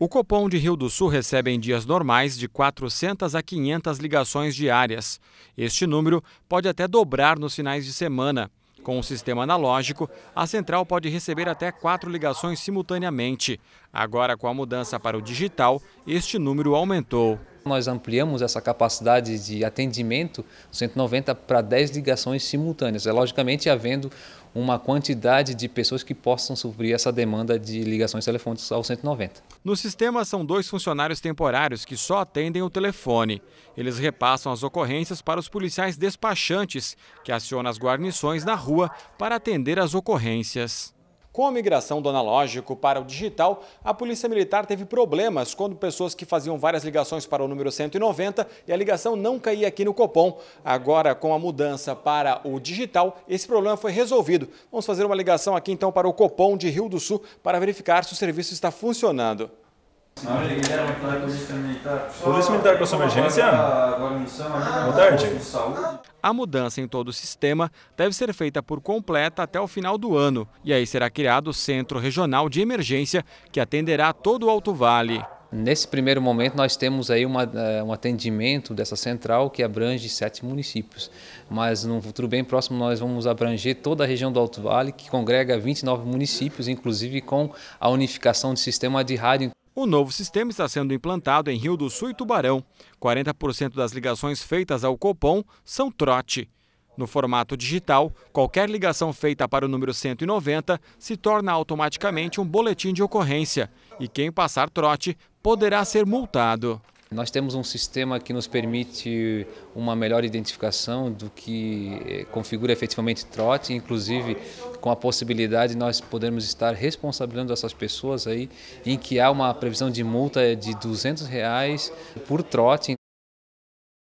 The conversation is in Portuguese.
O Copom de Rio do Sul recebe em dias normais de 400 a 500 ligações diárias. Este número pode até dobrar nos finais de semana. Com o sistema analógico, a central pode receber até quatro ligações simultaneamente. Agora, com a mudança para o digital, este número aumentou. Nós ampliamos essa capacidade de atendimento 190 para 10 ligações simultâneas, é logicamente havendo uma quantidade de pessoas que possam suprir essa demanda de ligações telefônicas ao 190. No sistema são dois funcionários temporários que só atendem o telefone. Eles repassam as ocorrências para os policiais despachantes, que acionam as guarnições na rua para atender as ocorrências. Com a migração do analógico para o digital, a Polícia Militar teve problemas quando pessoas que faziam várias ligações para o número 190 e a ligação não caía aqui no Copom. Agora, com a mudança para o digital, esse problema foi resolvido. Vamos fazer uma ligação aqui então para o Copom de Rio do Sul para verificar se o serviço está funcionando. Polícia Militar. com a sua emergência. Boa tarde a mudança em todo o sistema deve ser feita por completa até o final do ano. E aí será criado o Centro Regional de Emergência, que atenderá todo o Alto Vale. Nesse primeiro momento, nós temos aí uma, eh, um atendimento dessa central que abrange sete municípios, mas no futuro bem próximo nós vamos abranger toda a região do Alto Vale, que congrega 29 municípios, inclusive com a unificação de sistema de rádio. O novo sistema está sendo implantado em Rio do Sul e Tubarão. 40% das ligações feitas ao Copom são trote. No formato digital, qualquer ligação feita para o número 190 se torna automaticamente um boletim de ocorrência e quem passar trote poderá ser multado. Nós temos um sistema que nos permite uma melhor identificação do que eh, configura efetivamente trote, inclusive com a possibilidade de nós podermos estar responsabilizando essas pessoas aí, em que há uma previsão de multa de 200 reais por trote.